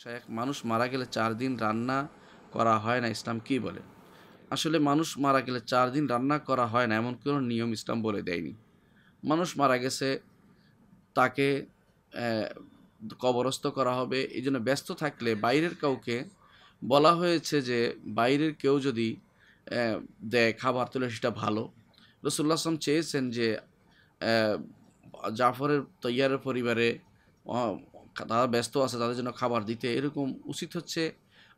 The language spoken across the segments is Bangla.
শেখ মানুষ মারা গেলে চার দিন রান্না করা হয় না ইসলাম কি বলে আসলে মানুষ মারা গেলে চার দিন রান্না করা হয় না এমন কোনো নিয়ম ইসলাম বলে দেয়নি মানুষ মারা গেছে তাকে কবরস্থ করা হবে এই জন্য ব্যস্ত থাকলে বাইরের কাউকে বলা হয়েছে যে বাইরের কেউ যদি দেয় খাবার তুলে সেটা ভালো রসুল্লাহ আসলাম চেয়েছেন যে জাফরের তৈয়ারের পরিবারে তারা ব্যস্ত আছে তাদের জন্য খাবার দিতে এরকম উচিত হচ্ছে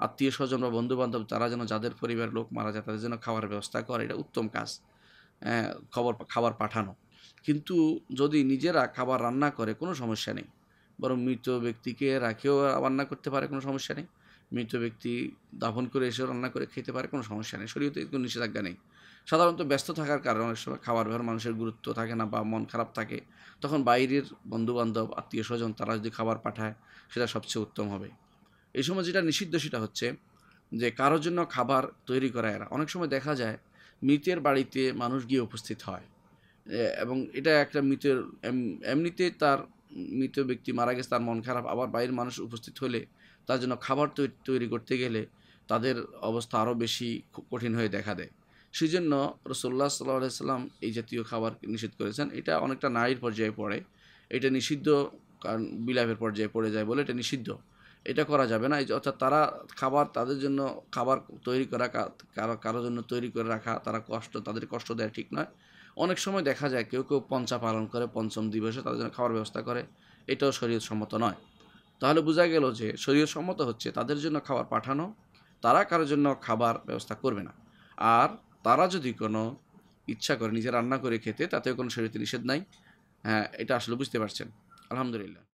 আত্মীয় স্বজন বা বন্ধুবান্ধব তারা যেন যাদের পরিবার লোক মারা যায় তাদের জন্য খাবার ব্যবস্থা করে এটা উত্তম কাজ হ্যাঁ, খবর খাবার পাঠানো কিন্তু যদি নিজেরা খাবার রান্না করে কোনো সমস্যা নেই বরং মৃত ব্যক্তিকে রাখেও রান্না করতে পারে কোনো সমস্যা নেই মৃত ব্যক্তি দাফন করে এসে রান্না করে খেতে পারে কোনো সমস্যা নেই শরীরতে কোনো নিষেধাজ্ঞা নেই সাধারণত ব্যস্ত থাকার কারণে অনেক সময় খাবার ব্যবহার মানুষের গুরুত্ব থাকে না বা মন খারাপ থাকে তখন বাইরের বন্ধুবান্ধব আত্মীয় স্বজন তারা যদি খাবার পাঠায় সেটা সবচেয়ে উত্তম হবে এই সময় যেটা নিষিদ্ধ সেটা হচ্ছে যে কারোর জন্য খাবার তৈরি করা এরা অনেক সময় দেখা যায় মৃতের বাড়িতে মানুষ গিয়ে উপস্থিত হয় এবং এটা একটা মৃতের এমনিতে তার মৃত ব্যক্তি মারা গেছে তার মন খারাপ আবার বাইরের মানুষ উপস্থিত হলে তার জন্য খাবার তৈরি করতে গেলে তাদের অবস্থা আরও বেশি কঠিন হয়ে দেখা দেয় সেই জন্য রসোল্লা সাল্লাহ সাল্লাম এই জাতীয় খাবার নিষেধ করেছেন এটা অনেকটা নারীর পর্যায়ে পড়ে এটা নিষিদ্ধ কারণ বিলাপের পর্যায়ে পড়ে যায় বলে এটা নিষিদ্ধ এটা করা যাবে না অর্থাৎ তারা খাবার তাদের জন্য খাবার তৈরি করা কারো কারো জন্য তৈরি করে রাখা তারা কষ্ট তাদের কষ্ট দেয় ঠিক নয় অনেক সময় দেখা যায় কেউ কেউ পঞ্চা পালন করে পঞ্চম দিবসে তাদের জন্য খাবার ব্যবস্থা করে এটাও শরীর সম্মত নয় তাহলে বোঝা গেল যে শরীর সম্মত হচ্ছে তাদের জন্য খাবার পাঠানো তারা কারোর জন্য খাবার ব্যবস্থা করবে না আর তারা যদি কোনো ইচ্ছা করে নিজে রান্না করে খেতে তাতেও কোনো শরীরতে নিষেধ নাই হ্যাঁ এটা আসলে বুঝতে পারছেন আলহামদুলিল্লাহ